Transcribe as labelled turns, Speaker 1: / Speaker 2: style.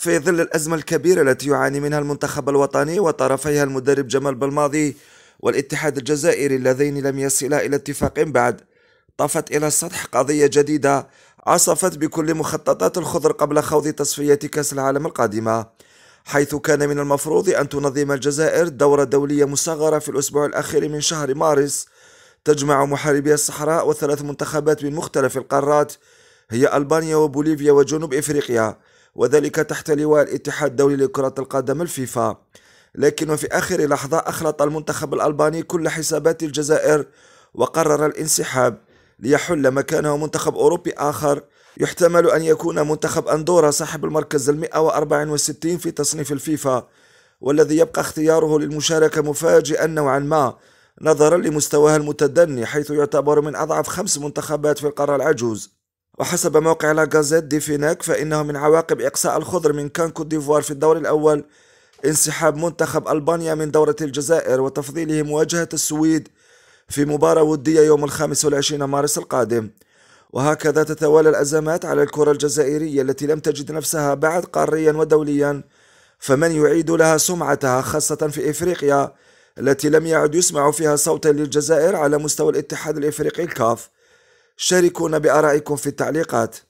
Speaker 1: في ظل الأزمة الكبيرة التي يعاني منها المنتخب الوطني وطرفيها المدرب جمال بالماضي والاتحاد الجزائري اللذين لم يصلا إلى اتفاق بعد طافت إلى السطح قضية جديدة عصفت بكل مخططات الخضر قبل خوض تصفية كأس العالم القادمة حيث كان من المفروض أن تنظم الجزائر دورة دولية مصغرة في الأسبوع الأخير من شهر مارس تجمع محاربي الصحراء وثلاث منتخبات من مختلف القارات هي ألبانيا وبوليفيا وجنوب إفريقيا وذلك تحت لواء الاتحاد الدولي لكرة القدم الفيفا لكن وفي آخر لحظة أخلط المنتخب الألباني كل حسابات الجزائر وقرر الانسحاب ليحل مكانه منتخب أوروبي آخر يحتمل أن يكون منتخب أندورا صاحب المركز المئة وأربع وستين في تصنيف الفيفا والذي يبقى اختياره للمشاركة مفاجئا نوعا ما نظرا لمستواه المتدني حيث يعتبر من أضعف خمس منتخبات في القارة العجوز وحسب موقع لا غازيت دي فيناك فإنه من عواقب إقصاء الخضر من كان كوت ديفوار في الدور الأول انسحاب منتخب ألبانيا من دورة الجزائر وتفضيله مواجهة السويد في مباراة ودية يوم الخامس والعشرين مارس القادم وهكذا تتوالى الأزمات على الكرة الجزائرية التي لم تجد نفسها بعد قاريا ودوليا فمن يعيد لها سمعتها خاصة في إفريقيا التي لم يعد يسمع فيها صوتا للجزائر على مستوى الاتحاد الإفريقي الكاف شاركونا بآرائكم في التعليقات